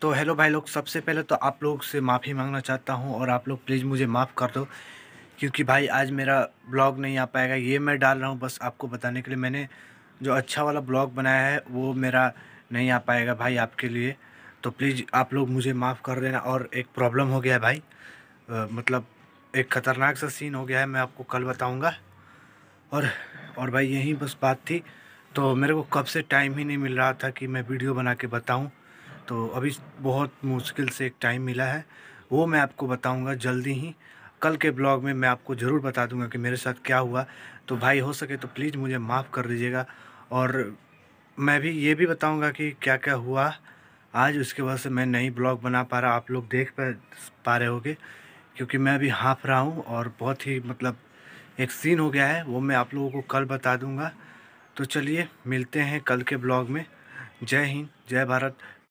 तो हेलो भाई लोग सबसे पहले तो आप लोग से माफ़ी मांगना चाहता हूँ और आप लोग प्लीज़ मुझे माफ़ कर दो क्योंकि भाई आज मेरा ब्लॉग नहीं आ पाएगा ये मैं डाल रहा हूँ बस आपको बताने के लिए मैंने जो अच्छा वाला ब्लॉग बनाया है वो मेरा नहीं आ पाएगा भाई आपके लिए तो प्लीज़ आप लोग मुझे माफ़ कर देना और एक प्रॉब्लम हो गया है भाई आ, मतलब एक ख़तरनाक सा सीन हो गया है मैं आपको कल बताऊँगा और और भाई यही बस बात थी तो मेरे को कब से टाइम ही नहीं मिल रहा था कि मैं वीडियो बना के बताऊँ तो अभी बहुत मुश्किल से एक टाइम मिला है वो मैं आपको बताऊंगा जल्दी ही कल के ब्लॉग में मैं आपको ज़रूर बता दूंगा कि मेरे साथ क्या हुआ तो भाई हो सके तो प्लीज़ मुझे माफ़ कर दीजिएगा और मैं भी ये भी बताऊंगा कि क्या क्या हुआ आज उसके वजह से मैं नहीं ब्लॉग बना पा रहा आप लोग देख पा पा रहे होगे क्योंकि मैं अभी हाँफ रहा हूँ और बहुत ही मतलब एक सीन हो गया है वो मैं आप लोगों को कल बता दूँगा तो चलिए मिलते हैं कल के ब्लॉग में जय हिंद जय भारत